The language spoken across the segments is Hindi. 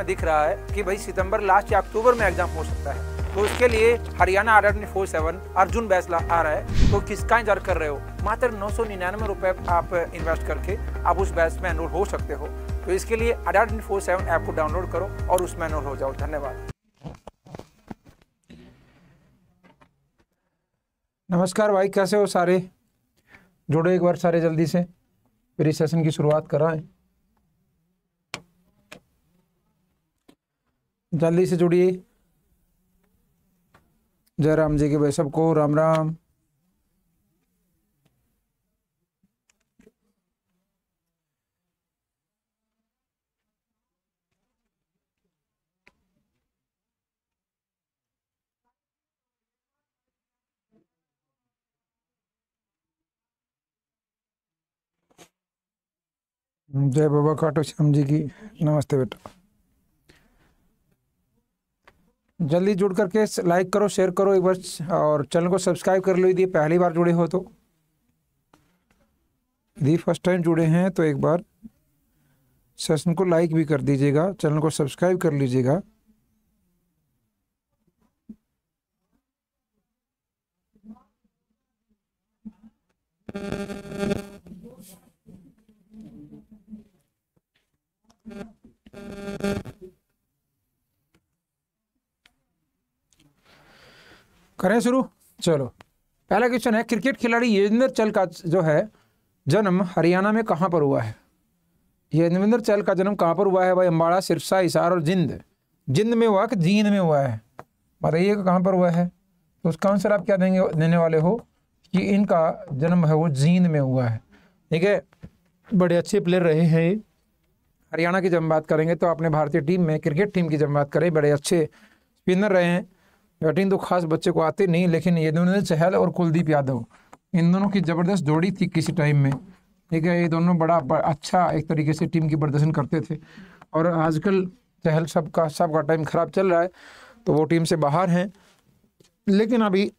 में दिख रहा है कि भाई सितंबर लास्ट या अक्टूबर में एग्जाम हो सकता है तो उसके लिए Haryana R N four seven Arjun Baisla आ रहा है तो किसका इंतजार कर रहे हो मात्र नौ सौ निन्यानवे रुपए आप इन्वेस्ट करके आप उस बैच में एनरोल हो सकते हो तो इसके लिए R N four seven app को डाउनलोड करो और उसमें एनरोल हो जाओ धन्यवाद नमस्कार भाई कैसे हो सारे जुड़े एक बार सारे जल्दी से फिर सेशन की शुरुआत कर रहा है जल्दी से जुड़िए जय राम जी के भाई सबको राम राम जय बाबा खाटू श्याम जी की नमस्ते बेटा जल्दी जुड़ करके लाइक करो शेयर करो एक बार और चैनल को सब्सक्राइब कर लो यदि पहली बार जुड़े हो तो यदि फर्स्ट टाइम जुड़े हैं तो एक बार सेशन को लाइक भी कर दीजिएगा चैनल को सब्सक्राइब कर लीजिएगा Thank you. करें शुरू चलो पहला क्वेश्चन है क्रिकेट खिलाड़ी यजेंद्र चल का जो है जन्म हरियाणा में कहाँ पर हुआ है यजेंद्र चल का जन्म कहाँ पर हुआ है भाई अम्बाड़ा सिरसा हिसार और जिंद जिंद में हुआ कि जींद में हुआ है बताइएगा कहाँ पर हुआ है तो उसका आंसर आप क्या देंगे देने वाले हो कि इनका जन्म है वो जींद में हुआ है ठीक है बड़े अच्छे प्लेयर रहे हैं हरियाणा की जब बात करेंगे तो आपने भारतीय टीम में क्रिकेट टीम की जब बात करें बड़े अच्छे स्पिनर रहे हैं बैटिंग तो खास बच्चे को आती नहीं लेकिन ये दोनों चहल और कुलदीप यादव इन दोनों की ज़बरदस्त जोड़ी थी किसी टाइम में ठीक है ये दोनों बड़ा अच्छा एक तरीके से टीम की प्रदर्शन करते थे और आजकल चहल सबका सबका टाइम ख़राब चल रहा है तो वो टीम से बाहर हैं लेकिन अभी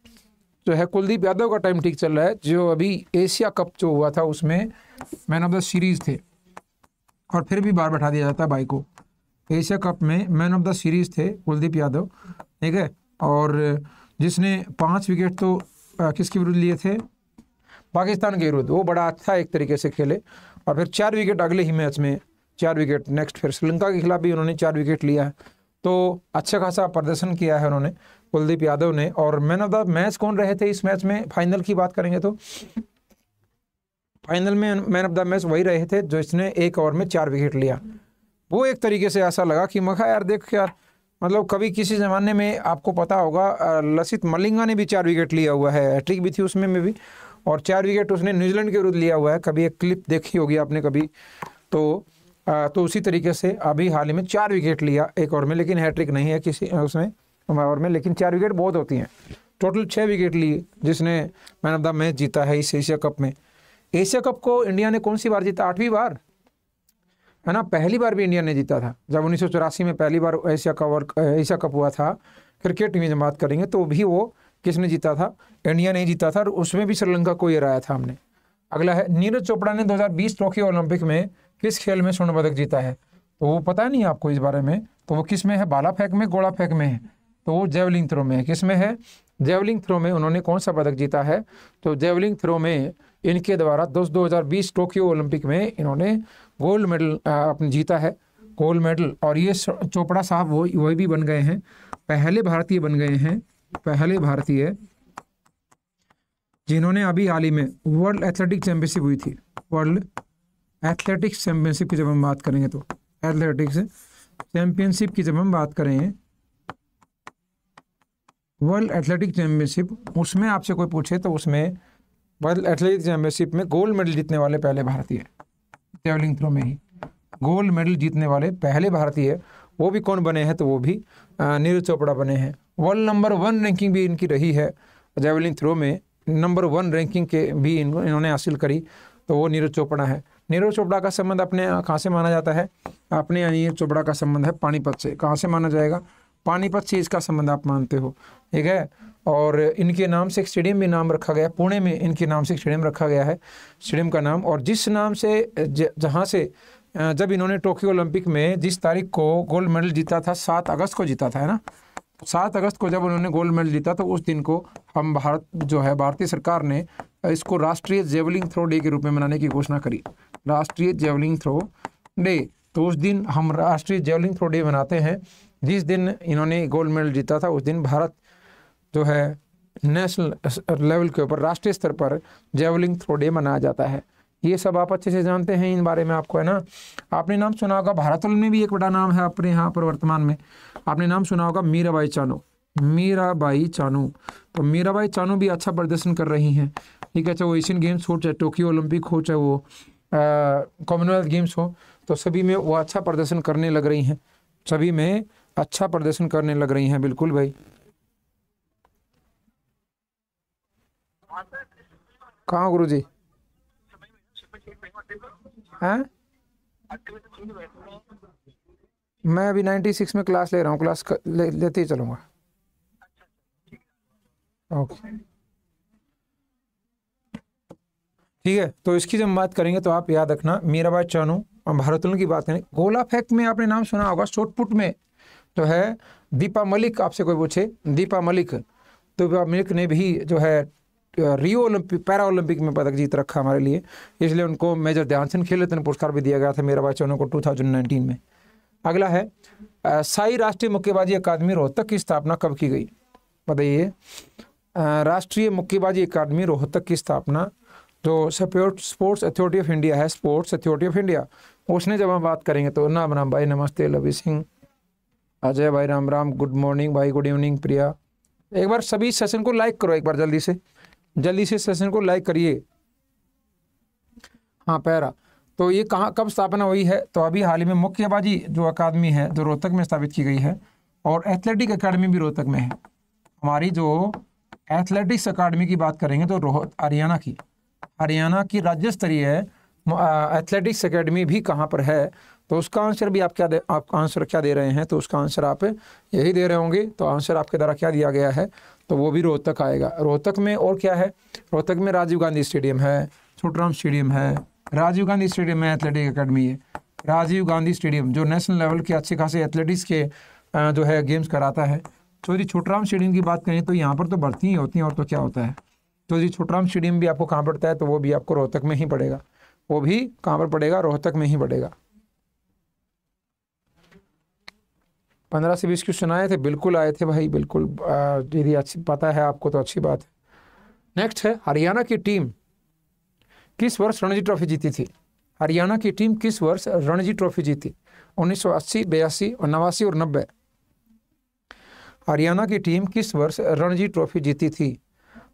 जो है कुलदीप यादव का टाइम ठीक चल रहा है जो अभी एशिया कप जो हुआ था उसमें मैन ऑफ द सीरीज़ थे और फिर भी बाहर बैठा दिया जाता है भाई को एशिया कप में मैन ऑफ द सीरीज़ थे कुलदीप यादव ठीक है और जिसने पाँच विकेट तो किसके विरुद्ध लिए थे पाकिस्तान के विरुद्ध वो बड़ा अच्छा एक तरीके से खेले और फिर चार विकेट अगले ही मैच में चार विकेट नेक्स्ट फिर श्रीलंका के खिलाफ भी उन्होंने चार विकेट लिया है तो अच्छा खासा प्रदर्शन किया है उन्होंने कुलदीप यादव ने और मैन ऑफ द मैच कौन रहे थे इस मैच में फाइनल की बात करेंगे तो फाइनल में मैन ऑफ द मैच वही रहे थे जो इसने एक ओवर में चार विकेट लिया वो एक तरीके से ऐसा लगा कि मखा यार देख यार मतलब कभी किसी ज़माने में आपको पता होगा लसित मलिंगा ने भी चार विकेट लिया हुआ है हैट्रिक भी थी उसमें में भी और चार विकेट उसने न्यूजीलैंड के विरुद्ध लिया हुआ है कभी एक क्लिप देखी होगी आपने कभी तो आ, तो उसी तरीके से अभी हाल ही में चार विकेट लिया एक ओवर में लेकिन हैट्रिक नहीं है किसी उसमें ओवर में लेकिन चार विकेट बहुत होती हैं टोटल छः विकेट लिए जिसने मैन ऑफ द मैच जीता है इस एशिया कप में एशिया कप को इंडिया ने कौन सी बार जीता आठवीं बार है ना पहली बार भी इंडिया ने जीता था जब उन्नीस में पहली बार एशिया का वर्ल्ड एशिया कप हुआ था क्रिकेट में जब बात करेंगे तो भी वो किसने जीता था इंडिया ने जीता था और उसमें भी श्रीलंका को हराया था हमने अगला है नीरज चोपड़ा ने 2020 टोक्यो ओलंपिक में किस खेल में स्वर्ण पदक जीता है तो वो पता नहीं आपको इस बारे में तो वो किस में है बाला फेंक में गोला फेंक में है तो वो जेवलिंग थ्रो में है किस में है जेवलिंग थ्रो में उन्होंने कौन सा पदक जीता है तो जेवलिंग थ्रो में इनके द्वारा दो हज़ार बीस टोक्यो ओलंपिक में इन्होंने गोल्ड मेडल आपने जीता है गोल्ड मेडल और ये चोपड़ा साहब वो वही भी बन गए हैं पहले भारतीय बन गए हैं पहले भारतीय जिन्होंने अभी हाल ही में वर्ल्ड एथलेटिक चैंपियनशिप हुई थी वर्ल्ड एथलेटिक्स चैंपियनशिप की जब हम बात करेंगे तो एथलेटिक्स चैंपियनशिप की जब हम बात करें वर्ल्ड एथलेटिक चैंपियनशिप उसमें आपसे कोई पूछे तो उसमें वर्ल्ड एथलेटिक चैंपियनशिप में गोल्ड मेडल जीतने वाले पहले भारतीय जेवलिंग थ्रो में ही गोल्ड मेडल जीतने वाले पहले भारतीय वो भी कौन बने हैं तो वो भी नीरज चोपड़ा बने हैं वर्ल्ड नंबर वन रैंकिंग भी इनकी रही है जेवलिंग थ्रो में नंबर वन रैंकिंग के भी इन्होंने हासिल करी तो वो नीरज चोपड़ा है नीरज चोपड़ा का संबंध अपने कहाँ से माना जाता है अपने नीरज चोपड़ा का संबंध है पानीपत से कहाँ से माना जाएगा पानीपत से इसका संबंध आप मानते हो ठीक है और इनके नाम से एक स्टेडियम भी नाम रखा गया पुणे में इनके नाम से एक स्टेडियम रखा गया है स्टेडियम का नाम और जिस नाम से जहाँ से जब इन्होंने टोक्यो ओलंपिक में जिस तारीख को गोल्ड मेडल जीता था सात अगस्त को जीता था है ना सात अगस्त को जब उन्होंने गोल्ड मेडल जीता तो उस दिन को हम भारत जो है भारतीय सरकार ने इसको राष्ट्रीय जेवलिंग थ्रो डे के रूप में मनाने की घोषणा करी राष्ट्रीय जेवलिंग थ्रो डे तो उस दिन हम राष्ट्रीय जेवलिंग थ्रो डे मनाते हैं जिस दिन इन्होंने गोल्ड मेडल जीता था उस दिन भारत जो है नेशनल लेवल uh, uh, के ऊपर राष्ट्रीय स्तर पर जेवलिंग थ्रो डे मनाया जाता है ये सब आप अच्छे से जानते हैं इन बारे में आपको है ना आपने नाम सुना होगा भारतोलन में भी एक बड़ा नाम है अपने यहाँ पर वर्तमान में आपने नाम सुना होगा मीराबाई चानू मीराबाई चानू तो मीराबाई चानू भी अच्छा प्रदर्शन कर रही हैं ठीक है चाहे वो एशियन गेम्स हो चाहे टोक्यो ओलंपिक हो चाहे वो कॉमनवेल्थ गेम्स हो तो सभी में वो अच्छा प्रदर्शन करने लग रही हैं सभी में अच्छा प्रदर्शन करने लग रही हैं बिल्कुल भाई कहाँ गुरु जी है हाँ? मैं अभी सिक्स में क्लास ले रहा हूँ क्लास ले, लेते ही चलूँगा ओके ठीक है तो इसकी जब बात करेंगे तो आप याद रखना मीराबाई चानू और भारतुल की बात करें गोला फेंक में आपने नाम सुना होगा शॉटपुट में जो तो है दीपा मलिक आपसे कोई पूछे दीपा मलिक तो दीपा मलिक ने भी जो है रियो ओलंपिक पैरा ओलंपिक में पदक जीत रखा हमारे लिए इसलिए उनको मेजर ध्यानचंद खेल रत्न पुरस्कार भी दिया गया था मेरा बच्चों को टू में अगला है साई राष्ट्रीय मुक्केबाजी अकादमी रोहतक की स्थापना कब की गई बताइए राष्ट्रीय मुक्केबाजी अकादमी रोहतक की स्थापना जो स्पोर्ट्स अथॉरिटी ऑफ इंडिया है स्पोर्ट्स अथॉरिटी ऑफ इंडिया उसने जब हम बात करेंगे तो नाम राम भाई नमस्ते लवी सिंह अजय भाई राम राम गुड मॉर्निंग भाई गुड इवनिंग प्रिया एक बार सभी सेशन को लाइक करो एक बार जल्दी से जल्दी से सेशन को लाइक करिए हाँ पैरा तो ये कहाँ कब स्थापना हुई है तो अभी हाल ही में मुक्केबाजी जो अकादमी है जो रोहतक में स्थापित की गई है और एथलेटिक अकादमी भी रोहतक में है हमारी जो एथलेटिक्स अकादमी की बात करेंगे तो रोहत हरियाणा की हरियाणा की राज्य स्तरीय एथलेटिक्स अकेडमी भी कहाँ पर है तो उसका आंसर भी आप क्या दे आप आंसर क्या दे रहे हैं तो उसका आंसर आप यही दे रहे होंगे तो आंसर आपके द्वारा क्या दिया गया है तो वो भी रोहतक आएगा रोहतक में और क्या है रोहतक में राजीव गांधी स्टेडियम है छोटराम स्टेडियम है राजीव गांधी स्टेडियम में एथलेटिक अकेडमी है राजीव गांधी स्टेडियम जो नेशनल लेवल के अच्छे खासे एथलेटिक्स के जो है गेम्स कराता है चौधरी तो छोटराम स्टेडियम की बात करें तो यहाँ पर तो भर्ती ही होती हैं और तो क्या होता है चौधरी तो छोटराम स्टेडियम भी आपको कहाँ पड़ता है तो वो भी आपको रोहतक में ही पड़ेगा वो भी कहाँ पर पड़ेगा रोहतक में ही पड़ेगा पंद्रह से बीस क्वेश्चन आए थे बिल्कुल आए थे भाई बिल्कुल यदि अच्छी पता है आपको तो अच्छी बात है नेक्स्ट है हरियाणा की टीम किस वर्ष रणजी ट्रॉफी जीती थी हरियाणा की टीम किस वर्ष रणजी ट्रॉफी जीती 1980, बयासी और नवासी और नब्बे हरियाणा की टीम किस वर्ष रणजी ट्रॉफी जीती थी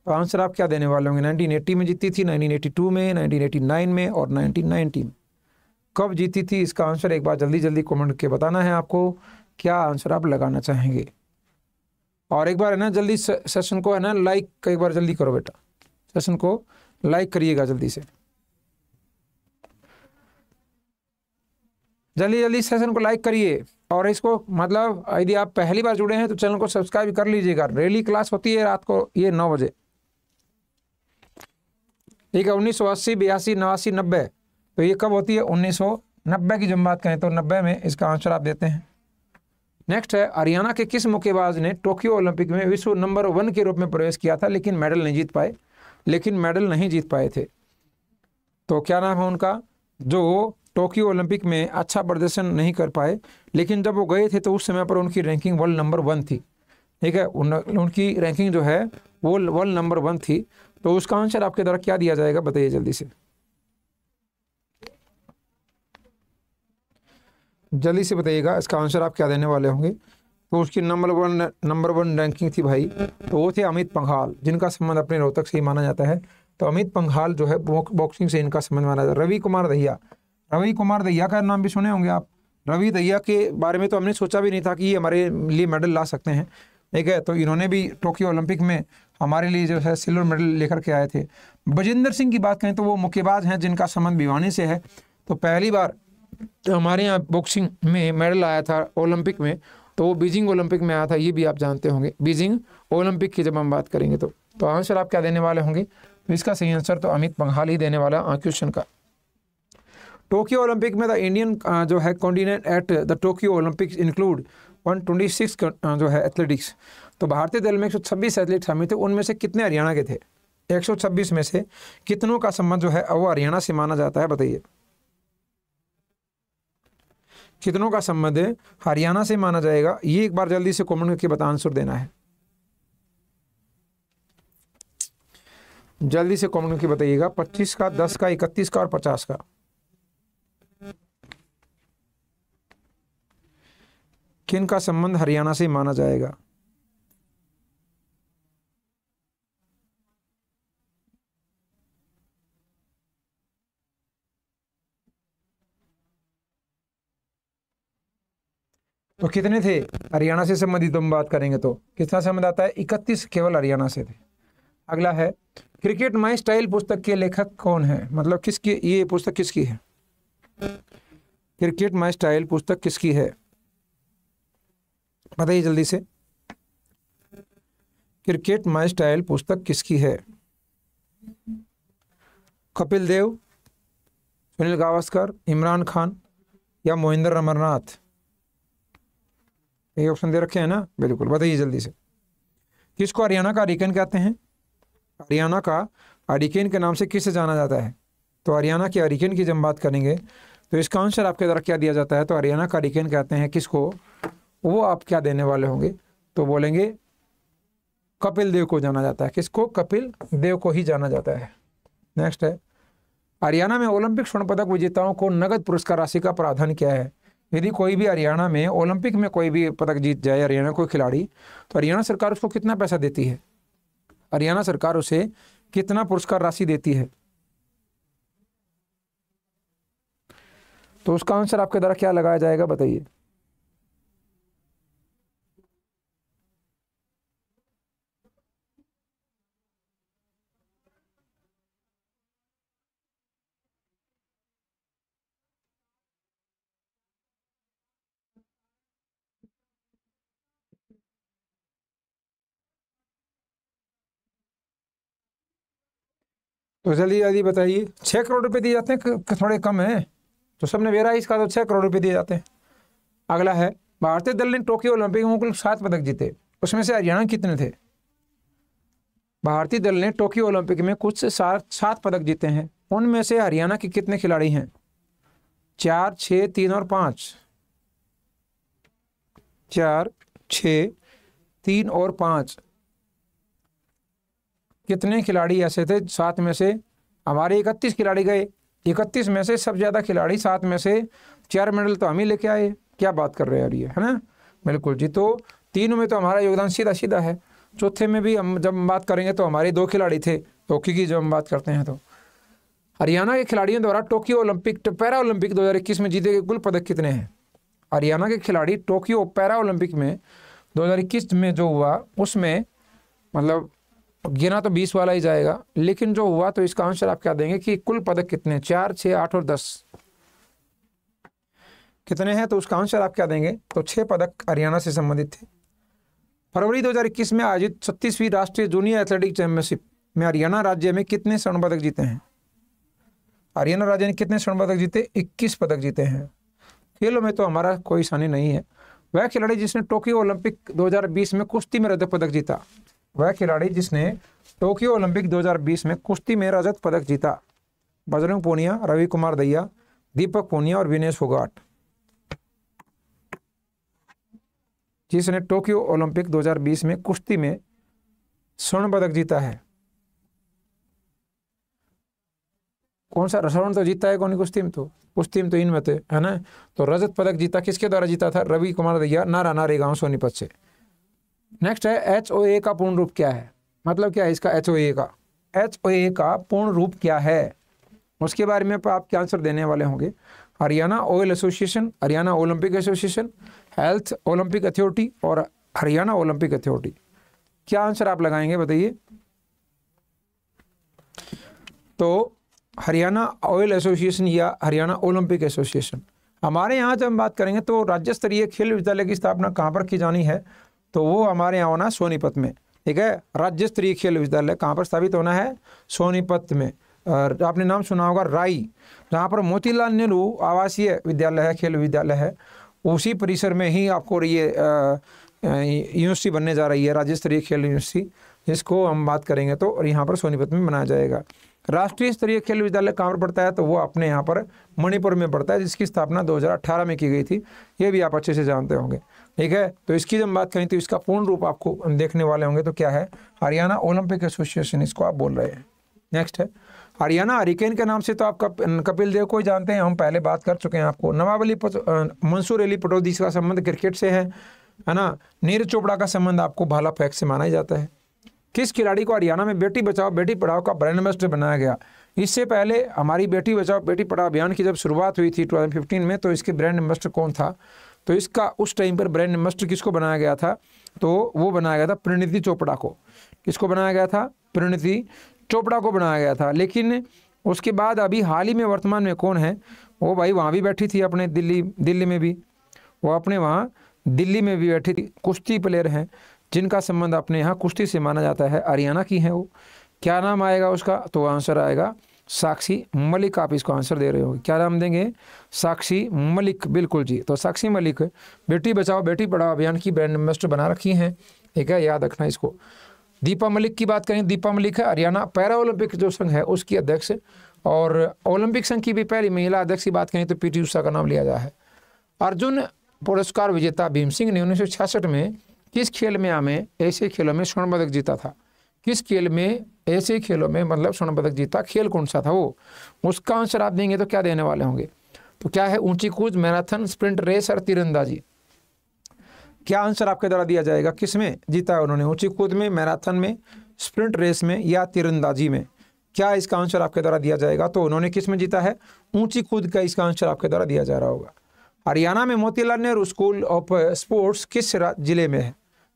तो आंसर आप क्या देने वाले होंगे 1980 में जीती थी 1982 में 1989 में और 1990 में कब जीती थी इसका आंसर एक बार जल्दी जल्दी कमेंट के बताना है आपको क्या आंसर आप लगाना चाहेंगे और एक बार है ना जल्दी सेशन को है ना लाइक एक बार जल्दी करो बेटा सेशन को लाइक करिएगा जल्दी से जल्दी जल्दी सेशन को लाइक करिए और इसको मतलब यदि आप पहली बार जुड़े हैं तो चैनल को सब्सक्राइब कर लीजिएगा रेली क्लास होती है रात को ये नौ बजे ठीक है उन्नीस सौ अस्सी बयासी नवासी नब्बे तो ये कब होती है उन्नीस सौ नब्बे की जब बात करें तो नब्बे में इसका आंसर आप देते हैं नेक्स्ट है हरियाणा के किस मुक्केबाज ने टोक्यो ओलंपिक में विश्व नंबर वन के रूप में प्रवेश किया था लेकिन मेडल नहीं जीत पाए लेकिन मेडल नहीं जीत पाए थे तो क्या नाम है उनका जो टोक्यो ओलंपिक में अच्छा प्रदर्शन नहीं कर पाए लेकिन जब वो गए थे तो उस समय पर उनकी रैंकिंग वर्ल्ड नंबर वन थी ठीक है उन, उनकी रैंकिंग जो है वो वर्ल्ड नंबर वन थी तो उसका आंसर आपके द्वारा क्या दिया जाएगा बताइए जल्दी से जल्दी से बताइएगा इसका आंसर आप क्या देने वाले होंगे तो उसकी number one number one ranking थी भाई तो वो थे अमित पंघाल जिनका संबंध अपने रोहतक से ही माना जाता है तो अमित पंघाल जो है बॉक्सिंग से इनका संबंध माना जाता है रवि कुमार दहिया रवि कुमार दहिया का नाम भी सुने होंगे आप रवि दहिया के बारे में तो हमने सोचा भी नहीं था कि ये हमारे लिए मेडल ला सकते हैं ठीक है तो इन्होंने भी टोक्यो ओलंपिक में हमारे लिए जो है सिल्वर मेडल लेकर के आए थे बजेंद्र सिंह की बात करें तो वो मुक्केबाज हैं जिनका संबंध भिवानी से है तो पहली बार तो हमारे यहाँ बॉक्सिंग में मेडल आया था ओलंपिक में तो वो बीजिंग ओलंपिक में आया था ये भी आप जानते होंगे बीजिंग ओलंपिक की जब हम बात करेंगे तो तो आंसर आप क्या देने वाले होंगे तो इसका सही आंसर तो अमित बंगाल ही देने वाला क्वेश्चन का टोक्यो ओलंपिक में द इंडियन जो है continent at the Tokyo Olympic include 126 जो है एथलेटिक्स तो भारतीय दल में 126 एथलीट शामिल थे उनमें से कितने हरियाणा के थे 126 में से कितनों का संबंध जो है वो हरियाणा से माना जाता है बताइए कितनों का संबंध है हरियाणा से माना जाएगा ये एक बार जल्दी से कमेंट करके बता आंसर देना है जल्दी से कमेंट करके बताइएगा 25 का 10 का 31 का और 50 का किन का संबंध हरियाणा से माना जाएगा तो कितने थे हरियाणा से संबंधित हम बात करेंगे तो कितना संबंध आता है इकतीस केवल हरियाणा से थे अगला है क्रिकेट माई स्टाइल पुस्तक के लेखक कौन है मतलब किसकी ये पुस्तक किसकी है क्रिकेट माई स्टाइल पुस्तक किसकी है बताइए जल्दी से क्रिकेट माई स्टाइल पुस्तक किसकी है कपिल देव सुनील गावस्कर इमरान खान या मोहिंद्र अमरनाथ यही ऑप्शन दे रखे हैं ना बिल्कुल बताइए जल्दी से किसको हरियाणा का अरिकेन कहते हैं हरियाणा का अरिकेन के नाम से किसे जाना जाता है तो हरियाणा के अरिकेन की जब बात करेंगे तो इसका आंसर आपके द्वारा क्या दिया जाता है तो हरियाणा का अरिकेन कहते हैं किसको वो आप क्या देने वाले होंगे तो बोलेंगे कपिल देव को जाना जाता है किसको कपिल देव को ही जाना जाता है नेक्स्ट है हरियाणा में ओलंपिक स्वर्ण पदक विजेताओं को नगद पुरस्कार राशि का प्रावधान क्या है यदि कोई भी हरियाणा में ओलंपिक में कोई भी पदक जीत जाए हरियाणा कोई खिलाड़ी तो हरियाणा सरकार उसको कितना पैसा देती है हरियाणा सरकार उसे कितना पुरस्कार राशि देती है तो उसका आंसर आपके द्वारा क्या लगाया जाएगा बताइए तो जल्दी जल्दी बताइए छः करोड़ रुपए दिए जाते हैं थोड़े कम हैं तो सबने वेरा इसका तो छः करोड़ रुपए दिए जाते हैं अगला है भारतीय दल ने टोक्यो ओलंपिक में कुल सात पदक जीते उसमें से हरियाणा कितने थे भारतीय दल ने टोक्यो ओलंपिक में कुछ से सात पदक जीते हैं उनमें से हरियाणा के कितने खिलाड़ी हैं चार छ तीन और पाँच चार छ तीन और पाँच कितने खिलाड़ी ऐसे थे सात में से हमारे इकतीस खिलाड़ी गए इकतीस में से सबसे ज़्यादा खिलाड़ी सात में से चार मेडल तो हम ही लेके आए क्या बात कर रहे हैं यार ये है ना बिल्कुल जी तो तीनों में तो हमारा योगदान सीधा सीधा है चौथे में भी हम जब हम बात करेंगे तो हमारे दो खिलाड़ी थे हॉकी की जब हम बात करते हैं तो हरियाणा के खिलाड़ियों द्वारा टोक्यो ओलंपिक पैरा ओलंपिक 2021 में जीते गए कुल पदक कितने हैं हरियाणा के खिलाड़ी टोक्यो पैरा ओलंपिक में 2021 में जो हुआ उसमें मतलब गिना तो बीस वाला ही जाएगा लेकिन जो हुआ तो इसका आंसर आप क्या देंगे कि कुल पदक कितने चार छः आठ और दस कितने हैं तो उसका आंसर आप क्या देंगे तो छः पदक हरियाणा से संबंधित थे फरवरी 2021 में आयोजित छत्तीसवीं राष्ट्रीय जूनियर एथलेटिक चैंपियनशिप में हरियाणा राज्य में कितने स्वर्ण पदक जीते हैं हरियाणा राज्य ने कितने स्वर्ण पदक जीते 21 पदक जीते हैं खेलों में तो हमारा कोई सानी नहीं है वह खिलाड़ी जिसने टोक्यो ओलंपिक 2020 में कुश्ती में रजत पदक जीता वह खिलाड़ी जिसने टोक्यो ओलंपिक 2020 में कुश्ती में रजत पदक जीता बजरंग पूनिया रवि कुमार दैया दीपक पूनिया और विनेश फोगाट जिसने टोक्यो ओलंपिक 2020 में कुश्ती में स्वर्ण पदक जीता है कौन सा स्वर्ण तो जीता है कौन कुश्ती में तो कुश्ती में तो इनमें थे तो, है ना तो रजत पदक जीता किसके द्वारा जीता था रवि कुमार दैया नारा नारे गांव सोनीपत से नेक्स्ट है एच ओ ए का पूर्ण रूप क्या है मतलब क्या है इसका एच ओ ए का एच ओ ए का पूर्ण रूप क्या है उसके बारे में आप क्या आंसर देने वाले होंगे Haryana oil association Haryana Olympic association health Olympic authority और हरियाणा ओलंपिक अथॉरिटी क्या आंसर आप लगाएंगे बताइए तो हरियाणा ऑयल एसोसिएशन या हरियाणा ओलंपिक एसोसिएशन हमारे यहाँ जब हम बात करेंगे तो राज्य स्तरीय खेल विद्यालय की स्थापना कहाँ पर की जानी है तो वो हमारे यहाँ होना सोनीपत में ठीक है राज्य स्तरीय खेल विद्यालय कहाँ पर स्थापित होना है सोनीपत में और आपने नाम सुना होगा राई जहाँ पर मोतीलाल नेहरू आवासीय विद्यालय है खेल विद्यालय है उसी परिसर में ही आपको ये यूनिवर्सिटी बनने जा रही है राज्य स्तरीय खेल यूनिवर्सिटी जिसको हम बात करेंगे तो यहाँ पर सोनीपत में मनाया जाएगा राष्ट्रीय स्तरीय खेल विद्यालय कहाँ पर पड़ता है तो वो अपने यहाँ पर मणिपुर में पड़ता है जिसकी स्थापना 2018 में की गई थी ये भी आप अच्छे से जानते होंगे ठीक है तो इसकी जब बात करें तो इसका पूर्ण रूप आपको देखने वाले होंगे तो क्या है हरियाणा ओलंपिक एसोसिएशन इसको आप बोल रहे हैं नेक्स्ट है हरियाणा हरिकेन के नाम से तो आप कपिल देव को ही जानते हैं हम पहले बात कर चुके हैं आपको नवाब अली मंसूर अली पटौदी का संबंध क्रिकेट से है है ना नीरज चोपड़ा का संबंध आपको भाला फेंक से माना जाता है किस खिलाड़ी को हरियाणा में बेटी बचाओ बेटी पढ़ाओ का ब्रांड एम्बेसडर बनाया गया इससे पहले हमारी बेटी बचाओ बेटी पढ़ाओ अभियान की जब शुरुआत हुई थी 2015 में तो इसके ब्रांड एम्बेसडर कौन था तो इसका उस टाइम पर ब्रांड एम्बेस्टर किसको बनाया गया था तो वो बनाया गया था प्रणिति चोपड़ा को किसको बनाया गया था प्रणिति चोपड़ा को बनाया गया था लेकिन उसके बाद अभी हाल ही में वर्तमान में कौन है वो भाई वहाँ भी बैठी थी अपने दिल्ली दिल्ली में भी वो अपने वहाँ दिल्ली में भी बैठी थी कुश्ती प्लेयर हैं जिनका संबंध अपने यहाँ कुश्ती से माना जाता है हरियाणा की हैं वो क्या नाम आएगा उसका तो आंसर आएगा साक्षी मलिक आप इसको आंसर दे रहे हो क्या नाम देंगे साक्षी मलिक बिल्कुल जी तो साक्षी मलिक बेटी बचाओ बेटी पढ़ाओ अभियान की ब्रांड एम्बेस्टर बना रखी हैं ठीक है याद रखना इसको दीपा मलिक की बात करें दीपा मलिक है हरियाणा पैरा ओलंपिक जो संघ है उसकी अध्यक्ष और ओलंपिक संघ की भी पहली महिला अध्यक्ष की बात करें तो पी टी उषा का नाम लिया जा है अर्जुन पुरस्कार विजेता भीम सिंह ने उन्नीस में किस खेल में हमें ऐसे खेलों में स्वर्ण पदक जीता था किस खेल में ऐसे खेलों में मतलब स्वर्ण पदक जीता खेल कौन सा था वो उसका आंसर आप देंगे तो क्या देने वाले होंगे तो क्या है ऊंची कूद मैराथन स्प्रिंट रेस और तीरंदाजी क्या आंसर आपके द्वारा दिया जाएगा किस में जीता है उन्होंने ऊंची कूद में मैराथन में स्प्रिंट रेस में या तीरंदाजी में क्या इसका आंसर आपके द्वारा दिया जाएगा तो उन्होंने किस में जीता है ऊंची कूद का इसका आंसर आपके द्वारा दिया जा रहा होगा हरियाणा में Motilal Nehru school of sports किस जिले में है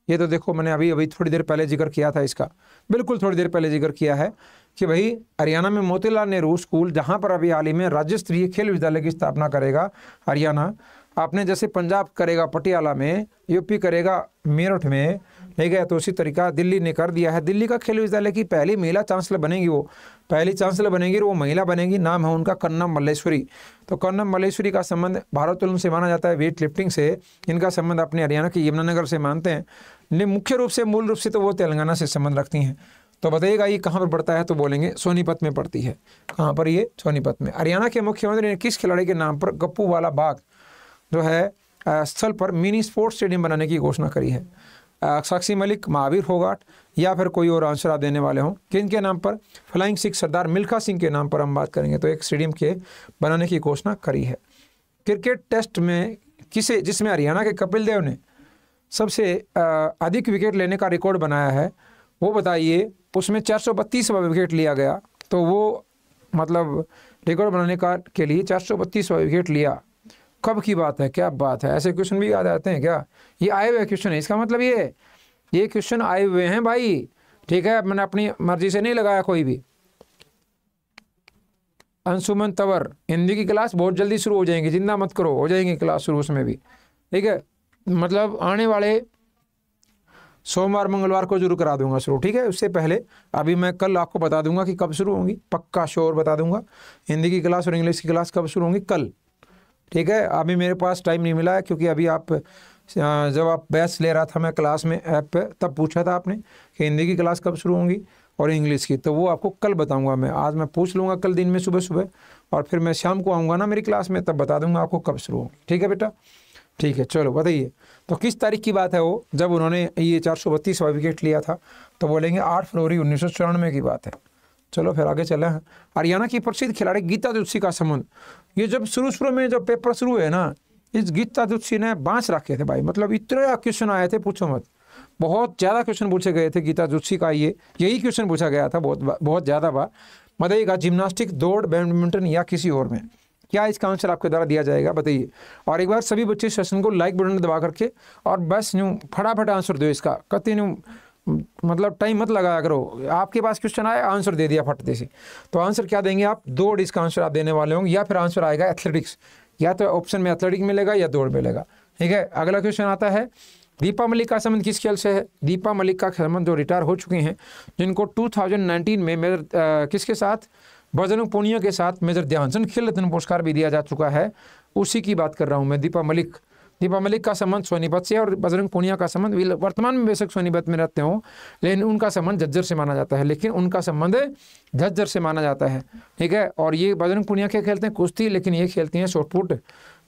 ये तो देखो मैंने अभी अभी थोड़ी देर पहले जिक्र किया था इसका बिल्कुल थोड़ी देर पहले जिक्र किया है कि भाई हरियाणा में मोतीलाल नेहरू स्कूल जहाँ पर अभी हाल ही में राज्य स्तरीय खेल विद्यालय की स्थापना करेगा हरियाणा आपने जैसे पंजाब करेगा पटियाला में यूपी करेगा मेरठ में नहीं गया तो उसी तरीका दिल्ली ने कर दिया है दिल्ली का खेल विद्यालय की पहली महिला चांसलर बनेगी वो पहली चांसलर बनेगी वो महिला बनेगी नाम है उनका कन्नम मल्लेश्वरी तो कन्नम मल्लेश्वरी का संबंध भारोत्तोलन से माना जाता है वेट लिफ्टिंग से इनका संबंध अपने हरियाणा के यमुनानगर से मानते हैं लेकिन मुख्य रूप से मूल रूप से तो वो तेलंगाना से संबंध रखती हैं तो बताइएगा ये कहाँ पर पड़ता है तो बोलेंगे सोनीपत में पड़ती है कहाँ पर ये सोनीपत में हरियाणा के मुख्यमंत्री ने किस खिलाड़ी के नाम पर गप्पू वाला बाग जो है स्थल पर मिनी स्पोर्ट्स स्टेडियम बनाने की घोषणा करी है साक्षी मलिक महावीर होगाट या फिर कोई और आंसर आप देने वाले हों किन के नाम पर फ्लाइंग सिख सरदार मिल्खा सिंह के नाम पर हम बात करेंगे तो एक स्टेडियम के बनाने की घोषणा करी है क्रिकेट टेस्ट में किसे जिसमें हरियाणा के कपिल देव ने सबसे अधिक विकेट लेने का रिकॉर्ड बनाया है वो बताइए उसमें चार सौ विकेट लिया गया तो वो मतलब रिकॉर्ड बनाने का के लिए चार सौ विकेट लिया कब की बात है क्या बात है ऐसे क्वेश्चन भी याद आते हैं क्या ये आए हुए क्वेश्चन है इसका मतलब ये ये क्वेश्चन आए हुए हैं भाई ठीक है मैंने अपनी मर्जी से नहीं लगाया कोई भी अंशुमन तवर हिंदी की क्लास बहुत जल्दी शुरू हो जाएंगी जिंदा मत करो हो जाएंगी क्लास शुरू उसमें भी ठीक है मतलब आने वाले सोमवार मंगलवार को जरूर करा दूंगा शुरू ठीक है उससे पहले अभी मैं कल आपको बता दूंगा कि कब शुरू होंगी पक्का शोर बता दूंगा हिंदी की क्लास और इंग्लिश की क्लास कब शुरू होंगी कल ठीक है अभी मेरे पास टाइम नहीं मिला है क्योंकि अभी आप जब आप बैच ले रहा था मैं क्लास में ऐप पे तब पूछा था आपने कि हिंदी की क्लास कब शुरू होंगी और इंग्लिश की तो वो आपको कल बताऊंगा मैं आज मैं पूछ लूँगा कल दिन में सुबह सुबह और फिर मैं शाम को आऊँगा ना मेरी क्लास में तब बता दूंगा आपको कब शुरू होंगी ठीक है बेटा ठीक है चलो बताइए तो किस तारीख की बात है वो जब उन्होंने ये चार सौ बत्तीसवा विकेट लिया था तो बोलेंगे आठ फरवरी उन्नीस सौ चौरानवे की बात है चलो फिर आगे चले हैं हरियाणा की प्रसिद्ध खिलाड़ी गीता दुस्सी का संबंध ये जब शुरू शुरू में जब पेपर शुरू है ना इस गीता दुस्सी ने बांस रखे थे भाई मतलब इतने क्वेश्चन आए थे पूछो मत बहुत ज़्यादा क्वेश्चन पूछे गए थे गीता जोशी का ये यही क्वेश्चन पूछा गया था बहुत बहुत ज़्यादा बार बताइए का जिम्नास्टिक दौड़ बैडमिंटन या किसी और में क्या इसका आंसर आपके द्वारा दिया जाएगा बताइए और एक बार सभी बच्चे सेशन को लाइक बटन दबा करके और बस यूँ फटाफट आंसर दो इसका कति यूँ मतलब टाइम मत लगाया करो आपके पास क्वेश्चन आया आंसर दे दिया फटते से तो आंसर क्या देंगे आप दो इसका आंसर आप देने वाले होंगे या फिर आंसर आएगा एथलेटिक्स या तो ऑप्शन में एथलेटिक मिलेगा या दौड़ मिलेगा ठीक है अगला क्वेश्चन आता है दीपा मलिक का संबंध किस खेल से है दीपा मलिक का संबंध जो तो रिटायर हो चुके हैं जिनको टू में मेजर किसके साथ बजरंग पुनिया के साथ मेजर ध्यानचंद खेल रत्न पुरस्कार भी दिया जा चुका है उसी की बात कर रहा हूँ मैं दीपा मलिक दीपा मलिक का संबंध सोनीपत से और बजरंग पुनिया का संबंध वर्तमान में बेशक सोनीपत में रहते हों लेकिन उनका संबंध झज्जर से माना जाता है लेकिन उनका संबंध झज्जर से माना जाता है ठीक है और ये बजरंग पुनिया क्या खेलते हैं कुश्ती लेकिन ये खेलती हैं शॉर्टपुट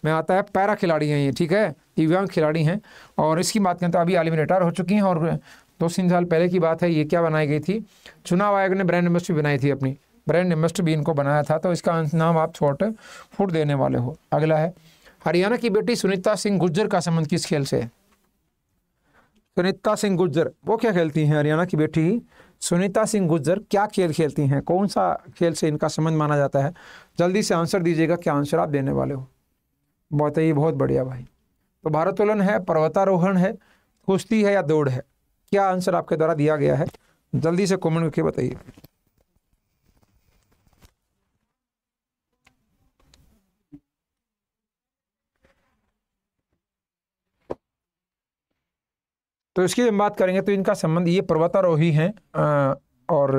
में आता है पैरा खिलाड़ी हैं ये ठीक है दिव्यांग खिलाड़ी हैं और इसकी बात करें तो अभी आलिम रिटायर हो चुकी हैं और दो तीन साल पहले की बात है ये क्या बनाई गई थी चुनाव आयोग ने ब्रांड एम्बेसडर बनाई थी अपनी ब्रांड एम्बेसडर भी इनको बनाया था तो इसका नाम आप शॉर्ट फूट देने वाले हो अगला है हरियाणा की बेटी सुनीता सिंह गुज्जर का संबंध किस खेल से है सुनीता सिंह गुज्जर वो क्या खेलती हैं हरियाणा की बेटी सुनीता सिंह गुज्जर क्या खेल खेलती हैं कौन सा खेल से इनका संबंध माना जाता है जल्दी से आंसर दीजिएगा क्या आंसर आप देने वाले हो बहुत ही बहुत बढ़िया भाई तो भारोत्तोलन है पर्वतारोहण है कुश्ती है या दौड़ है क्या आंसर आपके द्वारा दिया गया है जल्दी से कमेंट करके बताइए तो इसकी हम बात करेंगे तो इनका संबंध ये पर्वतारोही हैं और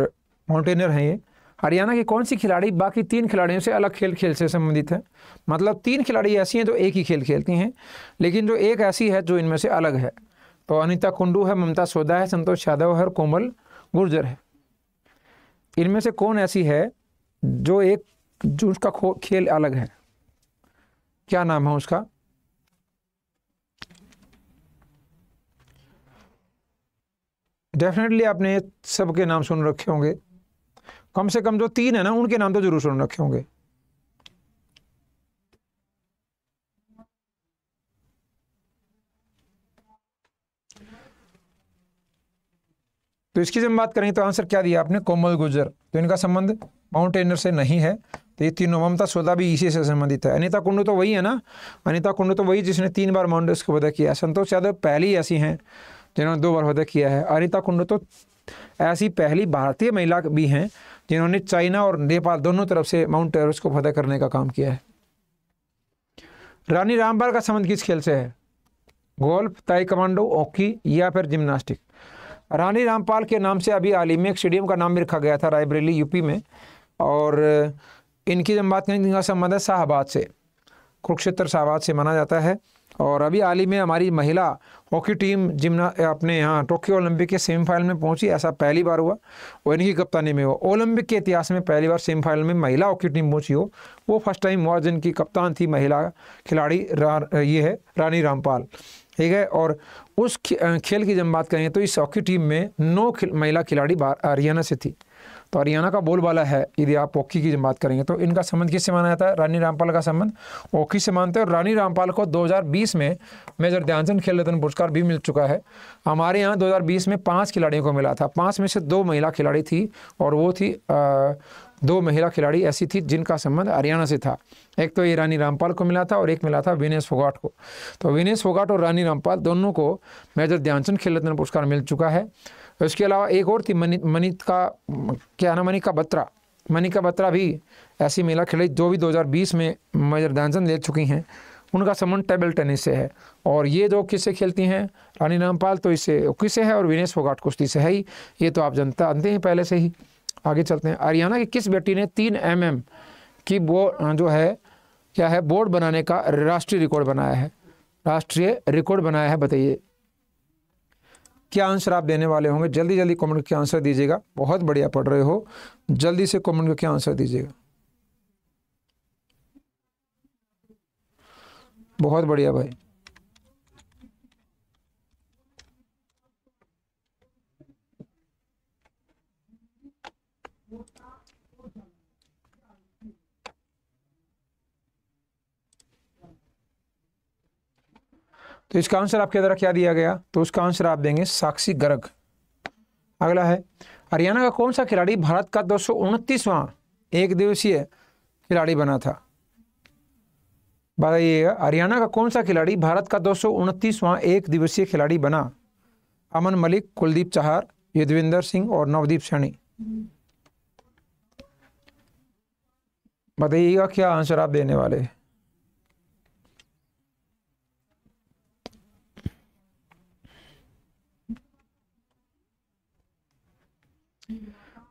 माउंटेनियर हैं ये हरियाणा के कौन सी खिलाड़ी बाकी तीन खिलाड़ियों से अलग खेल खेल से संबंधित है मतलब तीन खिलाड़ी ऐसी हैं जो एक ही खेल खेलती हैं लेकिन जो एक ऐसी है जो इनमें से अलग है तो अनिता कुंडू है ममता सोदा है संतोष यादव है और कोमल गुर्जर है इनमें से कौन ऐसी है जो एक जो उसका खेल अलग है क्या नाम है उसका डेफिनेटली आपने सबके नाम सुन रखे होंगे कम से कम जो तीन है ना उनके नाम तो जरूर सुन रखे होंगे तो इसकी जब बात करें तो आंसर क्या दिया आपने कोमल गुजर तो इनका संबंध माउंटेनर से नहीं है तो ये तीनों ममता सोदा भी इसी से संबंधित है अनिता कुंडू तो वही है ना अनिता कुंडू तो वही जिसने तीन बार माउंट स्कूबा किया संतोष यादव पहली ऐसी हैं जिन्होंने दो बार अहदा किया है अनिता कुंडू तो ऐसी पहली भारतीय महिला भी हैं जिन्होंने चाइना और नेपाल दोनों तरफ से माउंट एवरेस्ट को फतह करने का काम किया है रानी रामपाल का संबंध किस खेल से है गोल्फ ताई कमांडो ओकी या फिर जिम्नास्टिक रानी रामपाल के नाम से अभी हाल ही में एक स्टेडियम का नाम भी रखा गया था रायबरेली यूपी में और इनकी जब बात करें इनका संबंध है शाहबाद से कुरुक्षेत्र शाहबाद से माना जाता है और अभी हाल ही में हमारी महिला हॉकी टीम जिमना अपने यहाँ टोक्यो ओलंपिक के सेमीफाइनल में पहुंची ऐसा पहली बार हुआ और इनकी कप्तानी में हुआ ओलंपिक के इतिहास में पहली बार सेमीफाइनल में महिला हॉकी टीम पहुंची हो वो फर्स्ट टाइम हुआ जिनकी कप्तान थी महिला खिलाड़ी ये है रानी रामपाल ठीक है और उस खेल की जब बात करें तो इस हॉकी टीम में नौ महिला खिलाड़ी हरियाणा से थी तो हरियाणा का बोलबाला है यदि आप ओखी की बात करेंगे तो इनका संबंध किससे माना जाता है रानी रामपाल का संबंध ओखी से मानते हैं और रानी रामपाल को 2020 में मेजर ध्यानचंद खेल रत्न पुरस्कार भी मिल चुका है हमारे यहाँ 2020 में पाँच खिलाड़ियों को मिला था पाँच में से दो महिला खिलाड़ी थी और वो थी आ, दो महिला खिलाड़ी ऐसी थी जिनका संबंध हरियाणा से था एक तो ये रानी रामपाल को मिला था और एक मिला था विनेश फोगाट को तो विनेश फोगाट और रानी रामपाल दोनों को मेजर ध्यानचंद खेल रत्न पुरस्कार मिल चुका है उसके अलावा एक और थी मनी मनीत का क्या ना मनिका बत्रा मनिका बत्रा भी ऐसी मेला खेली जो भी 2020 में मेजर ध्यानचंद ले चुकी हैं उनका संबंध टेबल टेनिस से है और ये दो किससे खेलती हैं रानी रामपाल तो इससे किससे है और विनेश फोगाट कुश्ती से है ही ये तो आप जनता जानते हैं पहले से ही आगे चलते हैं हरियाणा की किस बेटी ने तीन एम mm की बो जो है क्या है बोर्ड बनाने का राष्ट्रीय रिकॉर्ड बनाया है राष्ट्रीय रिकॉर्ड बनाया है बताइए क्या आंसर आप देने वाले होंगे जल्दी जल्दी कमेंट करके आंसर दीजिएगा बहुत बढ़िया पढ़ रहे हो जल्दी से कमेंट करके आंसर दीजिएगा बहुत बढ़िया भाई तो इसका आंसर आपके द्वारा क्या दिया गया तो उसका आंसर आप देंगे साक्षी गर्ग अगला है हरियाणा का कौन सा खिलाड़ी भारत का दो एक दिवसीय खिलाड़ी बना था बताइएगा हरियाणा का कौन सा खिलाड़ी भारत का दो एक दिवसीय खिलाड़ी बना अमन मलिक कुलदीप चाहर युद्धविंदर सिंह और नवदीप सैनी बताइएगा क्या आंसर आप देने वाले हैं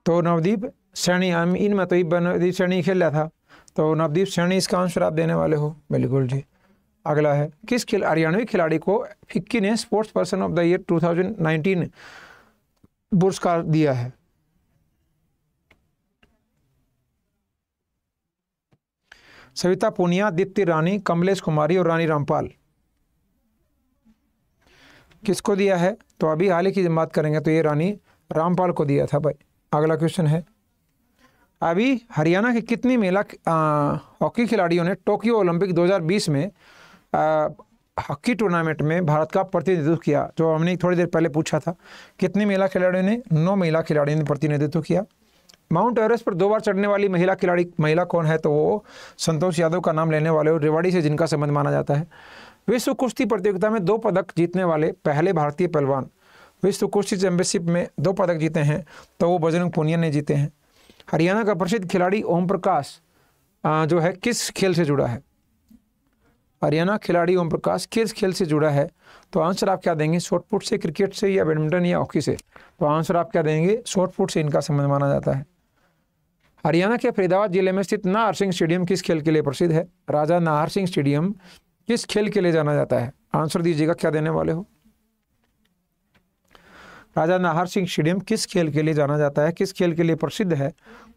तो नवदीप सैनी हम इन मतब तो नवदीप सैनी खेल रहा था तो नवदीप सैनी इसका आंसर आप देने वाले हो बिल्कुल जी अगला है किस खिल हरियाणवी खिलाड़ी को फिक्की ने sports person of the year 2019 पुरस्कार दिया है सविता पुनिया दीप्ति रानी कमलेश कुमारी और रानी रामपाल किसको दिया है तो अभी हाल ही की बात करेंगे तो ये रानी रामपाल को दिया था भाई अगला क्वेश्चन है अभी हरियाणा के कितनी महिला हॉकी खिलाड़ियों ने टोक्यो ओलंपिक 2020 में हॉकी टूर्नामेंट में भारत का प्रतिनिधित्व किया जो हमने थोड़ी देर पहले पूछा था कितनी महिला खिलाड़ियों ने नौ महिला खिलाड़ियों ने प्रतिनिधित्व किया माउंट एवरेस्ट पर दो बार चढ़ने वाली महिला खिलाड़ी महिला कौन है तो वो संतोष यादव का नाम लेने वाले और रेवाड़ी से जिनका संबंध माना जाता है विश्व कुश्ती प्रतियोगिता में दो पदक जीतने वाले पहले भारतीय पहलवान विश्व कुश्ती चैंपियनशिप में दो पदक जीते हैं तो वो बजरंग पुनिया ने जीते हैं हरियाणा का प्रसिद्ध खिलाड़ी ओम प्रकाश जो है किस खेल से जुड़ा है हरियाणा खिलाड़ी ओम प्रकाश किस खेल से जुड़ा है तो आंसर आप क्या देंगे शॉर्टपुट से क्रिकेट से या बैडमिंटन या हॉकी से तो आंसर आप क्या देंगे शॉर्टपुट से इनका संबंध माना जाता है हरियाणा के फरीदाबाद जिले में स्थित नाहर सिंह स्टेडियम किस खेल के लिए प्रसिद्ध है राजा नाहर सिंह स्टेडियम किस खेल के लिए जाना जाता है आंसर दीजिएगा क्या देने वाले हो राजा नाहर सिंह स्टेडियम किस खेल के लिए जाना जाता है किस खेल के लिए प्रसिद्ध है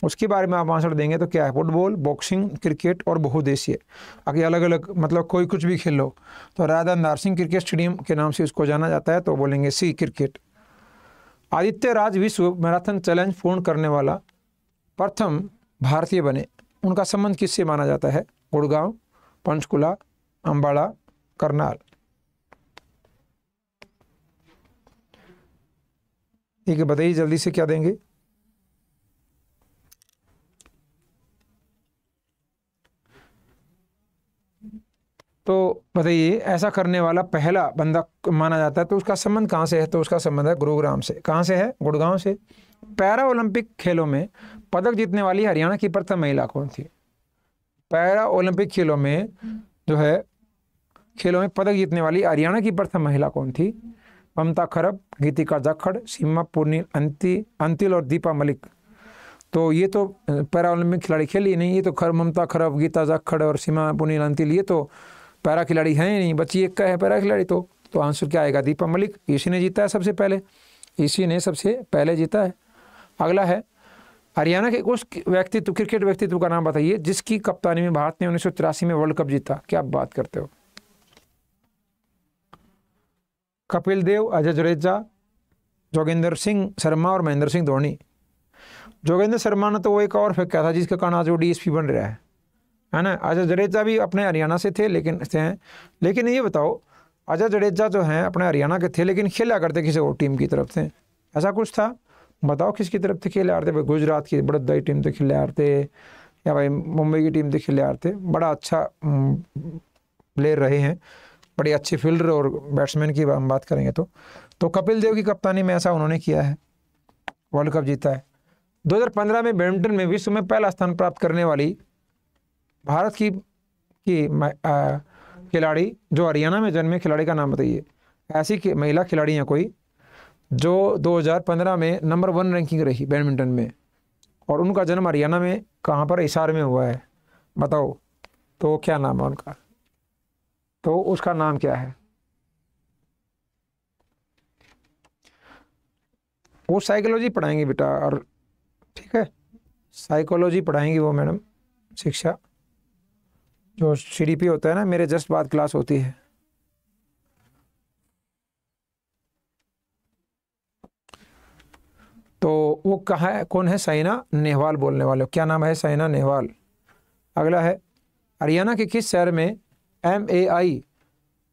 उसके बारे में आप आंसर देंगे तो क्या है फुटबॉल बॉक्सिंग क्रिकेट और बहुदेशीय अगर अलग अलग मतलब कोई कुछ भी खेल लो तो राजा नाहर सिंह क्रिकेट स्टेडियम के नाम से उसको जाना जाता है तो बोलेंगे सी क्रिकेट आदित्य राज विश्व मैराथन चैलेंज पूर्ण करने वाला प्रथम भारतीय बने उनका संबंध किससे माना जाता है गुड़गांव पंचकुला अम्बाड़ा करनाल ठीक है बताइए जल्दी से क्या देंगे तो बताइए ऐसा करने वाला पहला बंदा माना जाता है तो उसका संबंध कहाँ से है तो उसका संबंध है गुरुग्राम से कहाँ से है गुड़गांव से पैरा ओलंपिक खेलों में पदक जीतने वाली हरियाणा की प्रथम महिला कौन थी पैरा ओलंपिक खेलों में जो है खेलों में पदक जीतने वाली हरियाणा की प्रथम महिला कौन थी ममता खरब गीतिका जाखड़ सीमा पुनील अंति अंतिल और दीपा मलिक तो ये तो पैरा ओलंपिक खिलाड़ी खेली नहीं ये तो खर ममता खरब गीता जाखड़ और सीमा पुनील अंतिल ये तो पैरा खिलाड़ी हैं ही नहीं बच्ची एक का है पैरा खिलाड़ी तो तो आंसर क्या आएगा दीपा मलिक इसी ने जीता है सबसे पहले इसी ने सबसे पहले जीता है अगला है हरियाणा के उस व्यक्तित्व क्रिकेट व्यक्तित्व का नाम बताइए जिसकी कप्तानी में भारत ने उन्नीस में वर्ल्ड कप जीता क्या बात करते हो कपिल देव अजय जुरेजा जोगेंद्र सिंह शर्मा और महेंद्र सिंह धोनी जोगेंद्र शर्मा ने तो वो एक और फेंका था जिसका कारण आज वो डीएसपी बन रहा है है ना अजय जडेजा भी अपने हरियाणा से थे लेकिन थे हैं लेकिन ये बताओ अजय जडेजा जो हैं अपने हरियाणा के थे लेकिन खेला करते किसी और टीम की तरफ से ऐसा कुछ था बताओ किसकी तरफ से खेले आ रहे थे भाई गुजरात की बड़ौदा टीम से खेले आ रहे थे या भाई मुंबई की टीम से खेले आ रहे थे बड़ा अच्छा प्लेयर हम्म, रहे हैं बड़ी अच्छी फील्डर और बैट्समैन की हम बात करेंगे तो तो कपिल देव की कप्तानी में ऐसा उन्होंने किया है वर्ल्ड कप जीता है 2015 में बैडमिंटन में विश्व में पहला स्थान प्राप्त करने वाली भारत की की खिलाड़ी जो हरियाणा में जन्मे खिलाड़ी का नाम बताइए ऐसी महिला खिलाड़ी हैं कोई जो 2015 में नंबर वन रैंकिंग रही बैडमिंटन में और उनका जन्म हरियाणा में कहाँ पर इशार में हुआ है बताओ तो क्या नाम है उनका तो उसका नाम क्या है वो साइकोलॉजी पढ़ाएंगी बेटा और ठीक है साइकोलॉजी पढ़ाएंगी वो मैडम शिक्षा जो सी होता है ना मेरे जस्ट बाद क्लास होती है तो वो कहाँ है कौन है साइना नेहवाल बोलने वाले क्या नाम है साइना नेहवाल अगला है हरियाणा के किस शहर में एम ए आई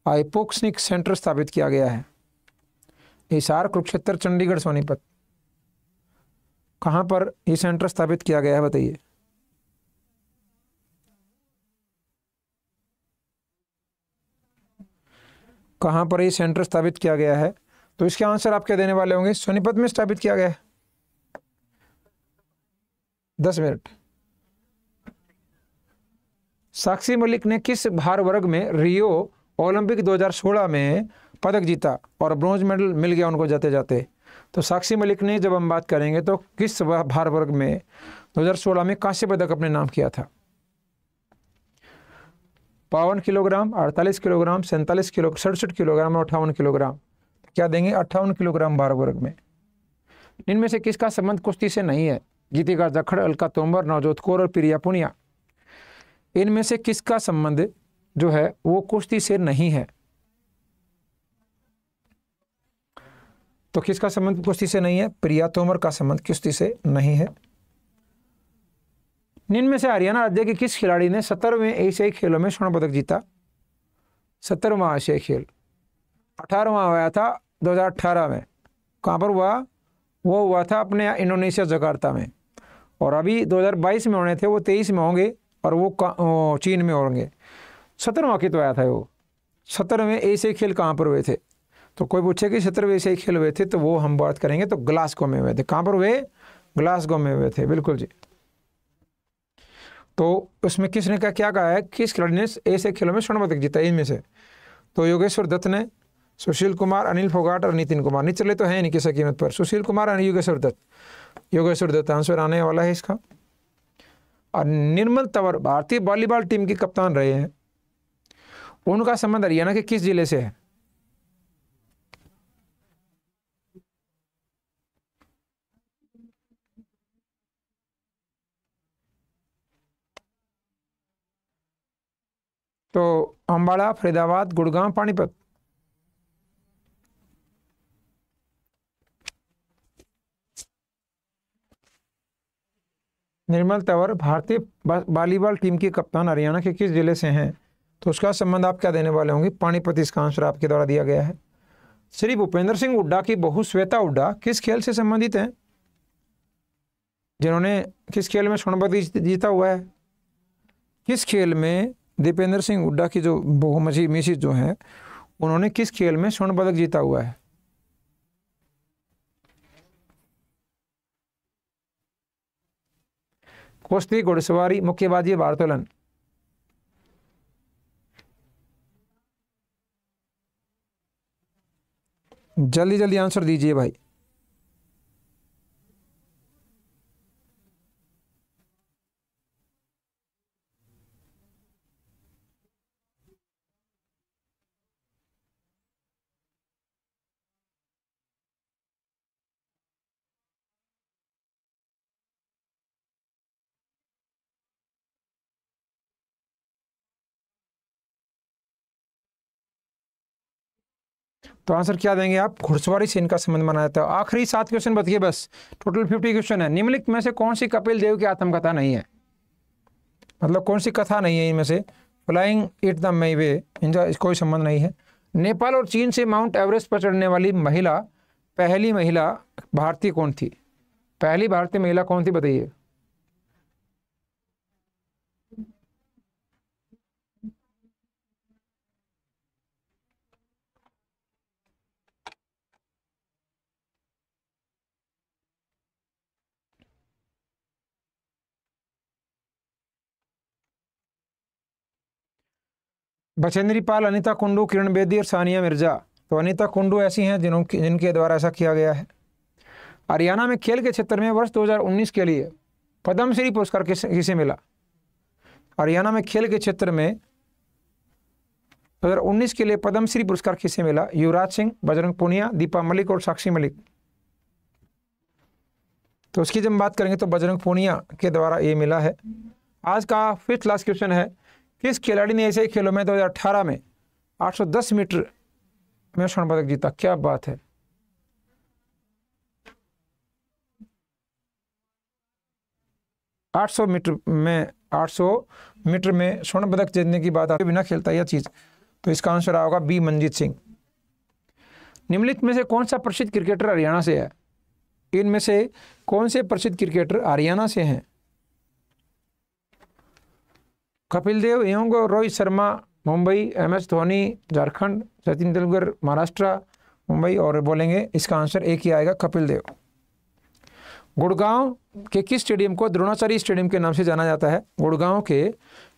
आईपोक्सनिक सेंटर स्थापित किया गया है हिसार कुरुक्षेत्र चंडीगढ़ सोनीपत कहाँ पर ये सेंटर स्थापित किया गया है बताइए कहाँ पर ये सेंटर स्थापित किया गया है तो इसके आंसर आप क्या देने वाले होंगे सोनीपत में स्थापित किया गया है दस मिनट साक्षी मलिक ने किस भार वर्ग में रियो ओलंपिक 2016 में पदक जीता और ब्रॉन्ज मेडल मिल गया उनको जाते जाते तो साक्षी मलिक ने जब हम बात करेंगे तो किस भार वर्ग में 2016 में कांस्य पदक अपने नाम किया था बावन किलोग्राम 48 किलोग्राम सैंतालीस किलो सड़सठ किलोग्राम और अट्ठावन किलोग्राम क्या देंगे अट्ठावन किलोग्राम भार वर्ग में इनमें से किसका संबंध कुश्ती से नहीं है गीतिकार जखड़ अलका तोमर नवजोत कौर और प्रिया पुनिया इनमें से किसका संबंध जो है वो कुश्ती से नहीं है तो किसका संबंध कुश्ती से नहीं है प्रिया तोमर का संबंध कुश्ती से नहीं है निम्न से हरियाणा राज्य के किस खिलाड़ी ने सत्तरवें एशियाई खेलों में स्वर्ण पदक जीता सत्तरवा एशियाई खेल अठारहवा हुआ था 2018 में कहां पर हुआ वो हुआ था अपने इंडोनेशिया जकार्ता में और अभी 2022 में होने थे वो 23 में होंगे और वो चीन में होंगे सत्रहवा कित आया था वो सत्रहवें ऐसे खेल कहाँ पर हुए थे तो कोई पूछे कि सत्रहवें ऐसे खेल हुए थे तो वो हम बात करेंगे तो ग्लासगो में हुए थे कहाँ पर हुए ग्लासगो में हुए थे बिल्कुल जी तो उसमें किसने क्या क्या कहा है किस खिलाड़ी ने ऐसे खेलों में स्वर्ण पदक जीता इनमें से तो योगेश्वर दत्त ने सुशील कुमार अनिल फोगाट और नितिन कुमार निचले तो है नहीं किसी कीमत पर सुशील कुमार और योगेश्वर दत्त योगेश्वर दत्त आंसर आने वाला है इसका और निर्मल तंवर भारतीय वॉलीबॉल टीम के कप्तान रहे हैं उनका संबंध हरियाणा के किस जिले से है तो अंबाला फरीदाबाद गुड़गांव पानीपत निर्मल तंवर भारतीय वॉलीबॉल टीम के कप्तान हरियाणा के किस जिले से हैं तो उसका संबंध आप क्या देने वाले होंगे पानीपत इसका आंसर आपके द्वारा दिया गया है श्री भूपेंद्र सिंह हुड्डा की बहु श्वेता हुड्डा किस खेल से संबंधित हैं जिन्होंने किस खेल में स्वर्ण पदक जीता हुआ है किस खेल में दीपेंद्र सिंह हुड्डा की जो बहु मिसिस जो हैं उन्होंने किस खेल में स्वर्ण पदक जीता हुआ है कुश्ती घुड़सवारी मुक्केबाजी भारतोलन जल्दी जल्दी आंसर दीजिए भाई तो आंसर क्या देंगे आप घुड़सवारी से इनका संबंध माना जाता है आखिरी सात क्वेश्चन बतिए बस टोटल फिफ्टी क्वेश्चन है निम्नलिखित में से कौन सी कपिल देव की आत्मकथा नहीं है मतलब कौन सी कथा नहीं है इनमें से फ्लाइंग इट द मई वे इनका कोई संबंध नहीं है नेपाल और चीन से माउंट एवरेस्ट पर चढ़ने वाली महिला पहली महिला भारतीय कौन थी पहली भारतीय महिला कौन थी बताइए बचेंद्री पाल अनिता कुंडू किरण बेदी और सानिया मिर्जा तो अनिता कुंडू ऐसी हैं जिन्हों जिनके द्वारा ऐसा किया गया है हरियाणा में खेल के क्षेत्र में वर्ष 2019 के लिए पद्मश्री पुरस्कार किसे किसे मिला हरियाणा में खेल के क्षेत्र में 2019 के लिए पद्मश्री पुरस्कार किसे मिला युवराज सिंह बजरंग पुनिया दीपा मलिक और साक्षी मलिक तो उसकी जब बात करेंगे तो बजरंग पुनिया के द्वारा ये मिला है आज का फिफ्थ लास्ट क्वेश्चन है इस खिलाड़ी ने ऐसे खेलों में 2018 में 810 मीटर में स्वर्ण पदक जीता क्या बात है आठ सौ मीटर में आठ सौ मीटर में स्वर्ण पदक जीतने की बात आती बिना खेलता यह चीज़ तो इसका आंसर होगा बी मनजीत सिंह निम्नलिखित में से कौन सा प्रसिद्ध क्रिकेटर हरियाणा से है इनमें से कौन से प्रसिद्ध क्रिकेटर हरियाणा से हैं कपिल देव एवं रोहित शर्मा मुंबई एम एस धोनी झारखंड सचिन तेंदुलकर महाराष्ट्र मुंबई और बोलेंगे इसका आंसर एक ही आएगा कपिल देव गुड़गांव के किस स्टेडियम को द्रोणाचार्य स्टेडियम के नाम से जाना जाता है गुड़गांव के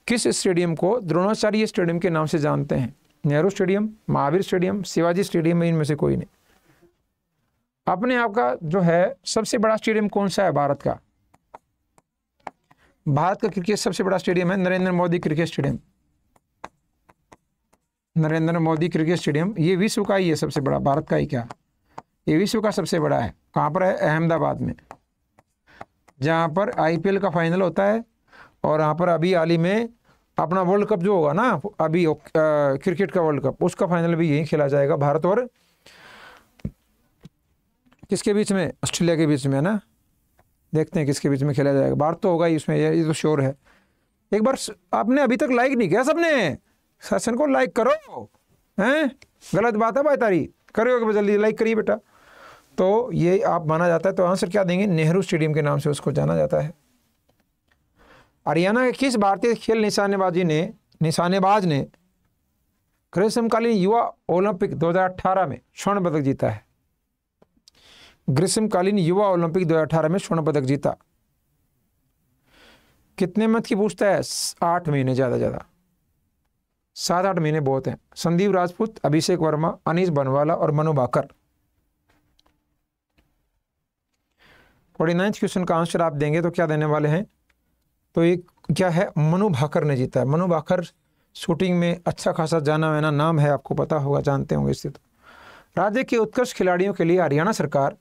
किस स्टेडियम को द्रोणाचार्य स्टेडियम के नाम से जानते हैं Nehru stadium Mahavir stadium Shivaji stadium इनमें से कोई नहीं अपने आप का जो है सबसे बड़ा स्टेडियम कौन सा है भारत का भारत का क्रिकेट सबसे बड़ा स्टेडियम है Narendra Modi cricket stadium Narendra Modi cricket stadium ये विश्व का ही है सबसे बड़ा भारत का ही क्या ये विश्व का सबसे बड़ा है कहाँ पर है अहमदाबाद में जहाँ पर आईपीएल का फाइनल होता है और यहाँ पर अभी हाल ही में अपना वर्ल्ड कप जो होगा ना अभी आ, क्रिकेट का वर्ल्ड कप उसका फाइनल भी यहीं खेला जाएगा भारत और किसके बीच में ऑस्ट्रेलिया के बीच में है ना देखते हैं किसके बीच में खेला जाएगा बात तो होगा ही इसमें ये तो श्योर है एक बार आपने अभी तक लाइक नहीं किया सबने सेशन को लाइक करो हैं गलत बात है भाई तारी करो जल्दी लाइक करिए बेटा तो ये आप माना जाता है तो आंसर क्या देंगे नेहरू स्टेडियम के नाम से उसको जाना जाता है हरियाणा के किस भारतीय खेल निशानेबाजी ने निशानेबाज ने ग्रीष्मकालीन युवा ओलंपिक 2018 में स्वर्ण पदक जीता है ग्रीष्मकालीन युवा ओलंपिक 2018 में स्वर्ण पदक जीता कितने मत की पूछता है आठ महीने ज़्यादा ज़्यादा सात आठ महीने बहुत हैं संदीप राजपूत अभिषेक वर्मा अनिश बनवाला और Manu Bhaker forty ninth question का आंसर आप देंगे तो क्या देने वाले हैं तो एक क्या है मनु भाकर ने जीता है मनु भाकर शूटिंग में अच्छा खासा जाना वाना नाम है आपको पता होगा जानते होंगे इससे तो राज्य के उत्कृष्ट खिलाड़ियों के लिए हरियाणा सरकार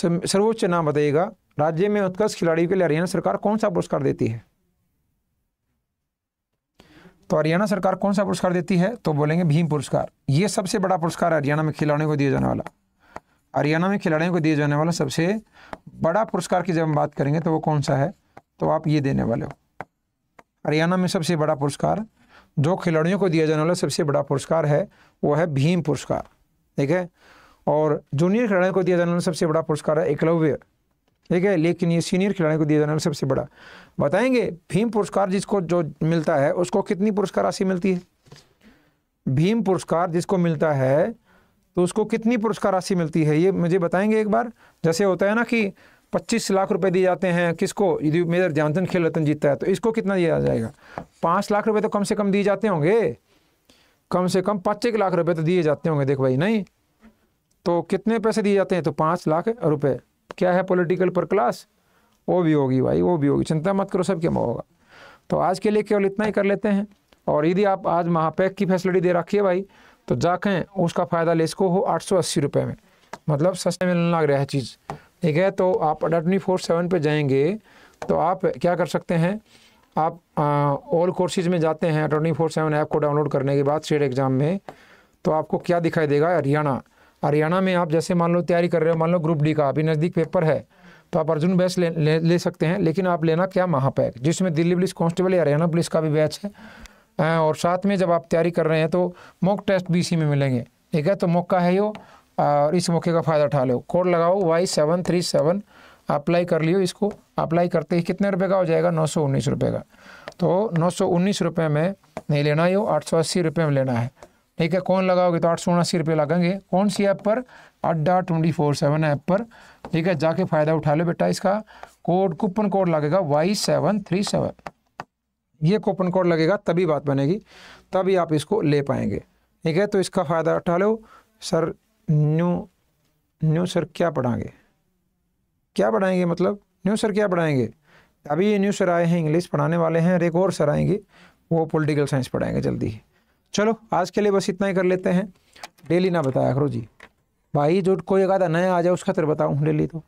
सर्वोच्च नाम बताइएगा राज्य में उत्कृष्ट खिलाड़ी के लिए हरियाणा सरकार कौन सा पुरस्कार देती है तो हरियाणा सरकार कौन सा पुरस्कार देती है तो बोलेंगे भीम पुरस्कार ये सबसे बड़ा पुरस्कार हरियाणा में खिलाड़ियों को दिया जाने वाला हरियाणा में खिलाड़ियों को दिया जाने वाला सबसे बड़ा पुरस्कार की जब हम बात करेंगे तो वो कौन सा है तो आप ये देने वाले हो हरियाणा में सबसे बड़ा पुरस्कार जो खिलाड़ियों को दिया जाने वाला सबसे बड़ा पुरस्कार है वो है भीम पुरस्कार ठीक है और जूनियर खिलाड़ियों को दिया जाने वाला सबसे बड़ा पुरस्कार है एकलव्य ठीक है लेकिन ये सीनियर खिलाड़ियों को दिया जाने वाला सबसे बड़ा बताएंगे भीम पुरस्कार जिसको जो मिलता है उसको कितनी पुरस्कार राशि मिलती है भीम पुरस्कार जिसको मिलता है तो उसको कितनी पुरस्कार राशि मिलती है ये मुझे बताएंगे एक बार जैसे होता है ना कि पच्चीस लाख रुपए दिए जाते हैं किसको यदि मेजर ध्यानचंद खेल रत्न जीतता है तो इसको कितना दिया जाएगा पाँच लाख रुपए तो कम से कम दिए जाते होंगे कम से कम पाँच एक लाख रुपए तो दिए जाते होंगे देख भाई नहीं तो कितने पैसे दिए जाते हैं तो पाँच लाख रुपए क्या है पॉलिटिकल पर क्लास वो भी होगी भाई वो भी होगी चिंता मत करो सब क्या होगा तो आज के लिए केवल इतना ही कर लेते हैं और यदि आप आज महापैक की फैसिलिटी दे रखी है भाई तो जाखें उसका फ़ायदा ले इसको हो आठ सौ अस्सी रुपये में मतलब सस्ते मिलने लग रहा है चीज़ ठीक है तो आप डटनी फोर सेवन पर जाएंगे तो आप क्या कर सकते हैं आप ऑल कोर्सेज में जाते हैं अटोर्नी फोर सेवन ऐप को डाउनलोड करने के बाद स्टेट एग्ज़ाम में तो आपको क्या दिखाई देगा हरियाणा हरियाणा में आप जैसे मान लो तैयारी कर रहे हो मान लो ग्रुप डी का अभी नज़दीक पेपर है तो आप अर्जुन बैच ले, ले, ले सकते हैं लेकिन आप लेना क्या महापैक जिसमें दिल्ली पुलिस कॉन्स्टेबल या हरियाणा पुलिस का भी बैच है और साथ में जब आप तैयारी कर रहे हैं तो मॉक टेस्ट बी सी में मिलेंगे ठीक है तो मौका है यो और इस मौके का फ़ायदा उठा लो कोड लगाओ Y seven three seven apply कर लियो इसको अप्लाई करते ही कितने रुपए का हो जाएगा नौ सौ उन्नीस रुपये का तो नौ सौ उन्नीस रुपये में नहीं लेना यो आठ सौ अस्सी रुपये में लेना है ठीक है कौन लगाओगे तो आठ सौ उनासी रुपये लगेंगे कौन सी ऐप पर अड्डा ट्वेंटी फोर सेवन ऐप पर ठीक है जाके फ़ायदा उठा लो बेटा इसका कोड कूपन कोड लगेगा वाई सेवन थ्री सेवन ये कूपन कोड लगेगा तभी बात बनेगी तभी आप इसको ले पाएंगे ठीक है तो इसका फ़ायदा उठा लो सर न्यू न्यू सर क्या पढ़ाएंगे क्या पढ़ाएंगे मतलब न्यू सर क्या पढ़ाएंगे अभी ये न्यू सर आए हैं इंग्लिश पढ़ाने वाले हैं और एक और सर आएंगे वो पॉलिटिकल साइंस पढ़ाएंगे जल्दी ही चलो आज के लिए बस इतना ही कर लेते हैं डेली ना बताया करो जी भाई जो कोई अगर नया आ जाए उसका तेरे बताऊँ डेली तो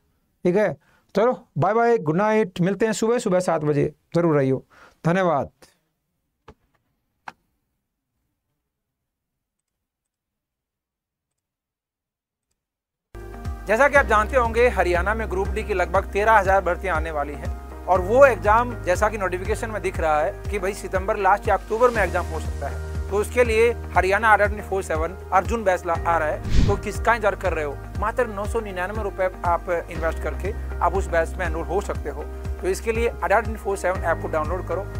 ठीक है चलो बाय बाय गुड नाइट मिलते हैं सुबह सुबह सात बजे ज़रूर आइयो धन्यवाद जैसा कि आप जानते होंगे हरियाणा में ग्रुप डी की लगभग तेरह हज़ार भर्ती आने वाली हैं और वो एग्ज़ाम जैसा कि नोटिफिकेशन में दिख रहा है कि भाई सितंबर लास्ट या अक्टूबर में एग्ज़ाम हो सकता है तो उसके लिए हरियाणा आर एडमी फोर सेवन अर्जुन बैसला आ रहा है तो किसका इंतजार कर रहे हो मात्र नौ सौ निन्यानवे रुपए आप इन्वेस्ट करके आप उस बैच में एनरोल हो सकते हो तो इसके लिए आर एडमी फोर सेवन ऐप को डाउनलोड करो